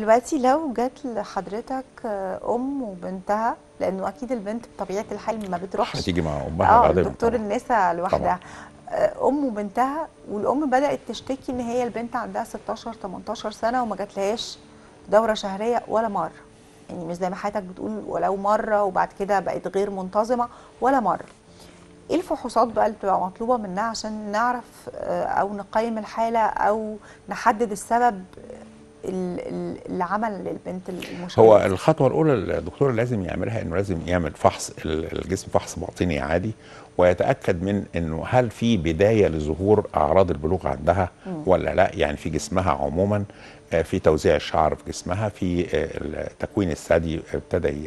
دلوقتي لو جت لحضرتك آه، ام وبنتها لانه اكيد البنت بطبيعه الحال ما بتروحش هتيجي مع امها اه بعدين دكتور النساء لوحدها آه، ام وبنتها والام بدات تشتكي ان هي البنت عندها 16 18 سنه وما جاتلهاش دوره شهريه ولا مره يعني مش زي ما حضرتك بتقول ولو مره وبعد كده بقت غير منتظمه ولا مره ايه الفحوصات بقى اللي بتبقى مطلوبه منها عشان نعرف آه، او نقيم الحاله او نحدد السبب العمل للبنت المشكله هو الخطوه الاولى الدكتور لازم يعملها انه لازم يعمل فحص الجسم فحص باطني عادي ويتاكد من انه هل في بدايه لظهور اعراض البلوغ عندها ولا لا يعني في جسمها عموما آه، في توزيع الشعر في جسمها في آه، تكوين الثدي ابتدى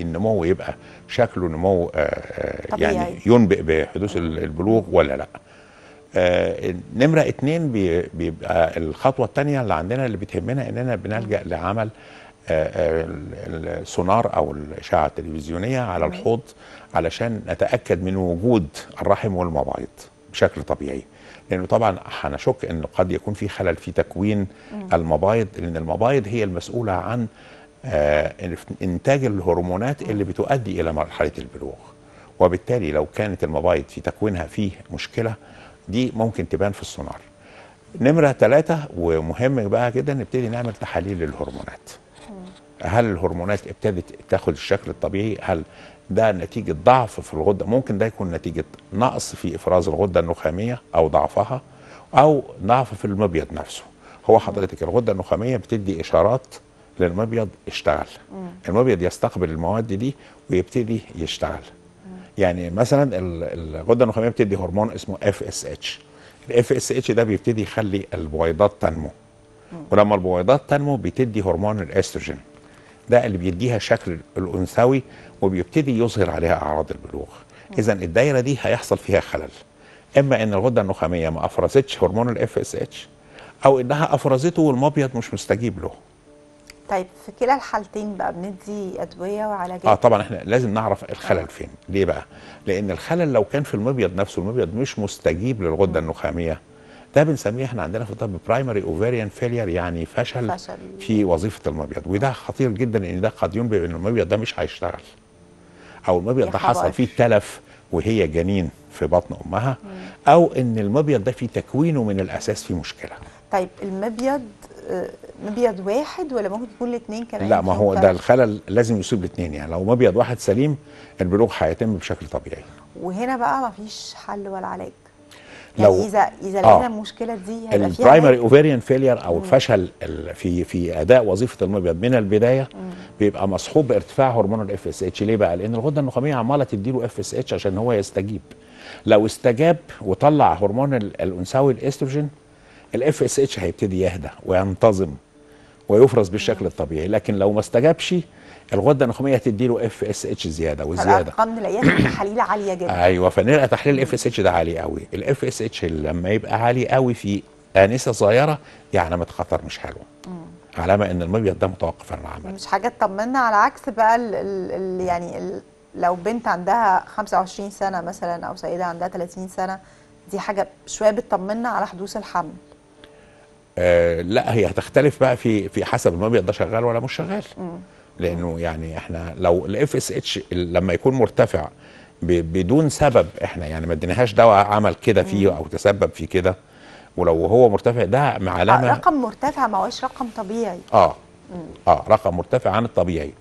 النمو ويبقى شكله نمو آه، يعني ينبئ بحدوث البلوغ ولا لا آه، نمرة اتنين بيبقى الخطوة التانية اللي عندنا اللي بتهمنا اننا بنلجأ لعمل آه، آه، السونار او الاشعة التلفزيونية على الحوض علشان نتأكد من وجود الرحم والمبايض بشكل طبيعي لانه طبعا هنشك ان قد يكون في خلل في تكوين المبايض لان المبايض هي المسؤولة عن انتاج الهرمونات اللي بتؤدي الى مرحلة البلوغ وبالتالي لو كانت المبايض في تكوينها فيه مشكلة دي ممكن تبان في السونار نمرة ثلاثة ومهم بقى جدا نبتدي نعمل تحاليل للهرمونات هل الهرمونات ابتدت تاخد الشكل الطبيعي هل ده نتيجة ضعف في الغدة ممكن ده يكون نتيجة نقص في إفراز الغدة النخامية أو ضعفها أو ضعف في المبيض نفسه هو حضرتك الغدة النخامية بتدي إشارات للمبيض اشتغل المبيض يستقبل المواد دي ويبتدي يشتغل يعني مثلا الغده النخاميه بتدي هرمون اسمه اف اس اتش الاف اس اتش ده بيبتدي يخلي البويضات تنمو ولما البويضات تنمو بتدي هرمون الاستروجين ده اللي بيديها شكل الانثوي وبيبتدي يظهر عليها اعراض البلوغ اذا الدايره دي هيحصل فيها خلل اما ان الغده النخاميه ما افرزتش هرمون الاف اس اتش او انها افرزته والمبيض مش مستجيب له طيب في كلا الحالتين بقى بندي ادويه وعلاجات اه طبعا احنا لازم نعرف الخلل فين ليه بقى لان الخلل لو كان في المبيض نفسه المبيض مش مستجيب للغده النخاميه ده بنسميه احنا عندنا في الطب برايمري اوفيريان فيلير يعني فشل, فشل في وظيفه المبيض وده خطير جدا ان ده قد ينبئ ان المبيض ده مش هيشتغل او المبيض ده حصل فيه تلف وهي جنين في بطن امها او ان المبيض ده في تكوينه من الاساس في مشكله طيب المبيض آه، مبيض واحد ولا ممكن يكون الاثنين كمان لا ما هو ده الخلل لازم يصيب الاثنين يعني لو مبيض واحد سليم البلوغ هيتم بشكل طبيعي وهنا بقى ما فيش حل ولا علاج يعني لو يعني اذا اذا لقينا آه. المشكله دي هيبقى فيها البرايمري اوفيريان فيلير او الفشل في في اداء وظيفه المبيض من البدايه مم. بيبقى مصحوب بارتفاع هرمون الاف اس اتش ليه بقى؟ لان الغده النخاميه عماله تديله اف اس اتش عشان هو يستجيب لو استجاب وطلع هرمون الانثوي الاستروجين الاف اس اتش هيبتدي يهدى وينتظم ويفرز بالشكل الطبيعي لكن لو ما استجابش الغده النخاميه له اف اس اتش زياده وزياده الارقام نلاقيها تحاليل عاليه جدا ايوه فنلقى تحليل الاف اس اتش ده عالي قوي الاف اس اتش لما يبقى عالي قوي في انسه صغيره دي يعني علامه خطر مش حلوه علامه ان المبيض ده متوقف عن العمل مش حاجه تطمنا على عكس بقى الـ الـ يعني الـ لو بنت عندها 25 سنه مثلا او سيده عندها 30 سنه دي حاجه شويه بتطمنا على حدوث الحمل آه لا هي هتختلف بقى في في حسب المبيض ده شغال ولا مش شغال لانه يعني احنا لو الاف اس اتش لما يكون مرتفع بدون سبب احنا يعني ما اديناهاش دواء عمل كده فيه او تسبب في كده ولو هو مرتفع ده علامه آه، رقم مرتفع ما هوش رقم طبيعي اه اه رقم مرتفع عن الطبيعي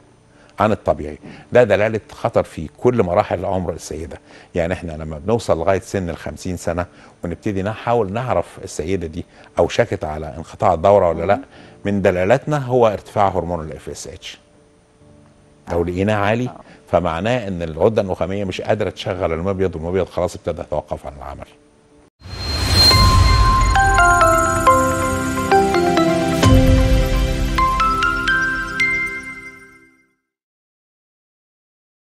عن الطبيعي ده دلاله خطر في كل مراحل عمر السيده يعني احنا لما بنوصل لغايه سن ال 50 سنه ونبتدي نحاول نعرف السيده دي او شكت على انقطاع الدوره ولا لا من دلالاتنا هو ارتفاع هرمون الاف اس اتش لو لقيناه عالي فمعناه ان الغده النخاميه مش قادره تشغل المبيض والمبيض خلاص ابتدى يتوقف عن العمل